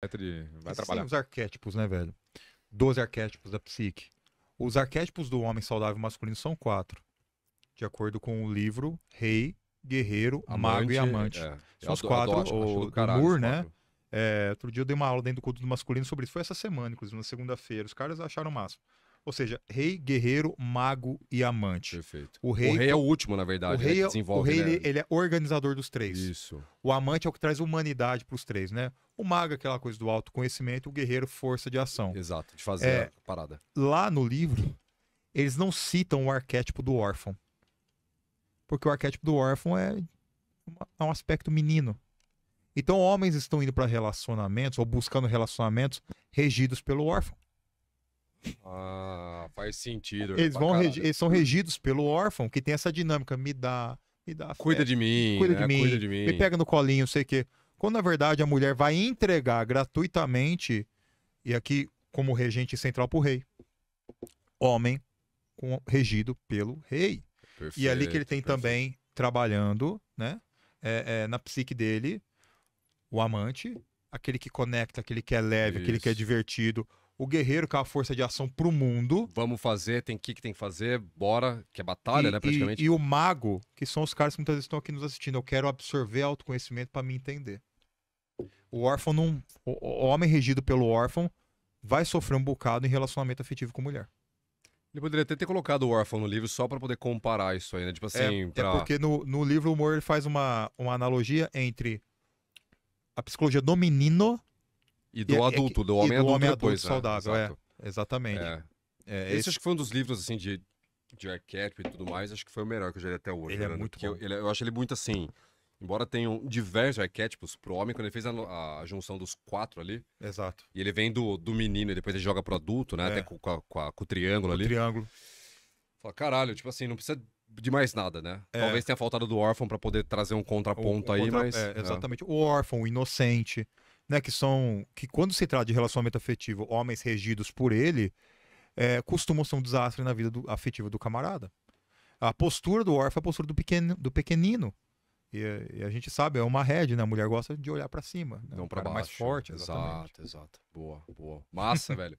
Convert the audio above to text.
Vai Esses trabalhar. os arquétipos, né, velho? 12 arquétipos da psique. Os arquétipos do homem saudável masculino são quatro. De acordo com o livro Rei, Guerreiro, amante, Mago e Amante. É. São os quatro, adoro, o, do caralho, Moore, né? Quatro. É, outro dia eu dei uma aula dentro do culto do masculino sobre isso. Foi essa semana, inclusive, na segunda-feira. Os caras acharam o máximo. Ou seja, rei, guerreiro, mago e amante. Perfeito. O rei, o rei é, é o último, na verdade. O né, rei, é o rei né? ele, ele, é organizador dos três. Isso. O amante é o que traz humanidade para os três, né? O mago é aquela coisa do autoconhecimento, o guerreiro, força de ação. Exato, de fazer é, a parada. Lá no livro, eles não citam o arquétipo do órfão. Porque o arquétipo do órfão é, uma, é um aspecto menino. Então, homens estão indo para relacionamentos ou buscando relacionamentos regidos pelo órfão. Ah, faz sentido. Eles, vão regi- eles são regidos pelo órfão, que tem essa dinâmica, me dá, me dá. Cuida de mim, cuida, né? de mim, cuida de mim, me pega no colinho, sei que. Quando na verdade a mulher vai entregar gratuitamente e aqui como regente central para o rei, homem com, regido pelo rei. Perfeito, e é ali que ele tem perfeito. também trabalhando, né, é, é, na psique dele, o amante, aquele que conecta, aquele que é leve, Isso. aquele que é divertido, o guerreiro com é a força de ação pro mundo. Vamos fazer, tem que que tem que fazer, bora, que é batalha, e, né, praticamente. E, e, o mago, que são os caras que muitas vezes estão aqui nos assistindo. Eu quero absorver autoconhecimento para me entender. O órfão não. O, o homem regido pelo órfão vai sofrer um bocado em relacionamento afetivo com mulher. Ele poderia até ter colocado o órfão no livro só para poder comparar isso aí, né? Tipo assim, é, é pra... é porque no, no livro o Moore faz uma, uma analogia entre a psicologia do menino e do e, é, é adulto, é, do homem, e do adulto, homem depois, adulto né, saudável, é. Exatamente. É. É, esse, esse, acho que foi um dos livros, assim, de, de arquétipo e tudo mais, acho que foi o melhor que eu já li até hoje. Ele né? é muito bom. Eu, ele, eu acho ele muito assim, embora tenham diversos arquétipos pro homem, quando ele fez a, a, junção dos quatro ali. Exato. E ele vem do, do menino e depois ele joga pro adulto, né? É. Até com, com, a, com, a, com, o triângulo com ali. O triângulo. Fala, caralho, tipo assim, não precisa de mais nada, né? É. Talvez tenha faltado do órfão para poder trazer um contraponto o, aí, contra... mas. É, né. exatamente. O órfão, o inocente né, que são que quando se trata de relacionamento afetivo, homens regidos por ele, é, costumam ser um desastre na vida do, afetiva do camarada. A postura do órfão é a postura do, pequeno, do pequenino. E, e, a gente sabe, é uma rede, né? A mulher gosta de olhar para cima. Né? Não um para baixo. Mais forte, exatamente. Exato, exato. Boa, boa. Massa, velho.